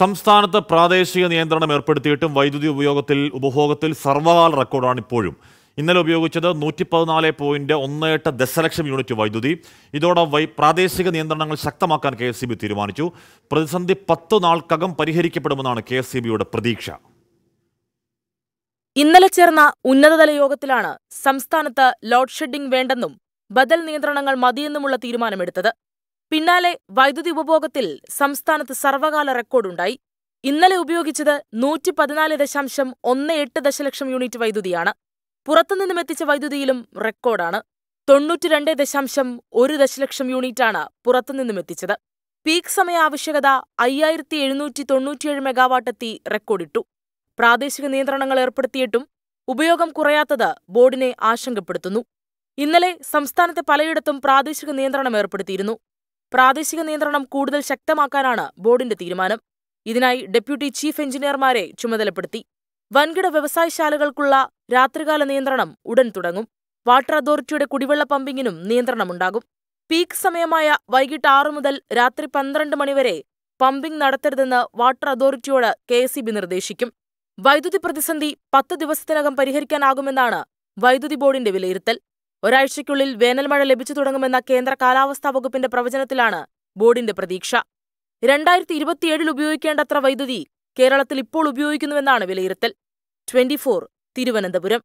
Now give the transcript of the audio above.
സംസ്ഥാനത്ത് പ്രാദേശിക നിയന്ത്രണം ഏർപ്പെടുത്തിയിട്ടും വൈദ്യുതി ഉപയോഗത്തിൽ ഉപഭോഗത്തിൽ സർവകാല റെക്കോർഡാണ് ഇപ്പോഴും ഇന്നലെ ഉപയോഗിച്ചത് നൂറ്റി പതിനാല് പോയിന്റ് ഒന്ന് എട്ട് ദശലക്ഷം യൂണിറ്റ് വൈദ്യുതി ഇതോടെ വൈ പ്രാദേശിക നിയന്ത്രണങ്ങൾ ശക്തമാക്കാൻ കെ എസ് സി ബി തീരുമാനിച്ചു പ്രതിസന്ധി പത്ത് നാൾക്കകം പരിഹരിക്കപ്പെടുമെന്നാണ് കെ എസ് പ്രതീക്ഷ ഇന്നലെ ചേർന്ന ഉന്നതതല യോഗത്തിലാണ് സംസ്ഥാനത്ത് ലോഡ് ഷെഡിംഗ് വേണ്ടെന്നും ബദൽ നിയന്ത്രണങ്ങൾ മതിയെന്നുമുള്ള തീരുമാനമെടുത്തത് പിന്നാലെ വൈദ്യുതി ഉപഭോഗത്തിൽ സംസ്ഥാനത്ത് സർവകാല റെക്കോർഡുണ്ടായി ഇന്നലെ ഉപയോഗിച്ചത് നൂറ്റി പതിനാല് ദശാംശം ഒന്ന് എട്ട് ദശലക്ഷം യൂണിറ്റ് വൈദ്യുതിയാണ് പുറത്തുനിന്നും എത്തിച്ച വൈദ്യുതിയിലും റെക്കോർഡാണ് തൊണ്ണൂറ്റിരണ്ട് ദശാംശം ഒരു ദശലക്ഷം യൂണിറ്റാണ് പുറത്തുനിന്നും എത്തിച്ചത് പീക്ക് സമയ ആവശ്യകത അയ്യായിരത്തി എഴുന്നൂറ്റി തൊണ്ണൂറ്റിയേഴ് മെഗാവാട്ട് എത്തി റെക്കോർഡിട്ടു പ്രാദേശിക നിയന്ത്രണങ്ങൾ ഏർപ്പെടുത്തിയിട്ടും ഉപയോഗം കുറയാത്തത് ബോർഡിനെ ആശങ്കപ്പെടുത്തുന്നു ഇന്നലെ സംസ്ഥാനത്തെ പലയിടത്തും പ്രാദേശിക നിയന്ത്രണം ഏർപ്പെടുത്തിയിരുന്നു പ്രാദേശിക നിയന്ത്രണം കൂടുതൽ ശക്തമാക്കാനാണ് ബോർഡിന്റെ തീരുമാനം ഇതിനായി ഡെപ്യൂട്ടി ചീഫ് എഞ്ചിനീയർമാരെ ചുമതലപ്പെടുത്തി വൻകിട വ്യവസായശാലകൾക്കുള്ള രാത്രികാല നിയന്ത്രണം ഉടൻ തുടങ്ങും വാട്ടർ അതോറിറ്റിയുടെ കുടിവെള്ള പമ്പിങ്ങിനും നിയന്ത്രണമുണ്ടാകും പീക്ക് സമയമായ വൈകിട്ട് ആറു മുതൽ രാത്രി പന്ത്രണ്ട് മണിവരെ പമ്പിംഗ് നടത്തരുതെന്ന് വാട്ടർ അതോറിറ്റിയോട് കെ നിർദ്ദേശിക്കും വൈദ്യുതി പ്രതിസന്ധി പത്ത് ദിവസത്തിനകം പരിഹരിക്കാനാകുമെന്നാണ് വൈദ്യുതി ബോർഡിന്റെ വിലയിരുത്തൽ ഒരാഴ്ചയ്ക്കുള്ളിൽ വേനൽമഴ ലഭിച്ചു തുടങ്ങുമെന്ന കേന്ദ്ര കാലാവസ്ഥാ വകുപ്പിന്റെ പ്രവചനത്തിലാണ് ബോർഡിന്റെ പ്രതീക്ഷ രണ്ടായിരത്തി ഇരുപത്തിയേഴിൽ ഉപയോഗിക്കേണ്ടത്ര വൈദ്യുതി കേരളത്തിൽ ഇപ്പോൾ ഉപയോഗിക്കുന്നുവെന്നാണ് വിലയിരുത്തൽ ട്വന്റി തിരുവനന്തപുരം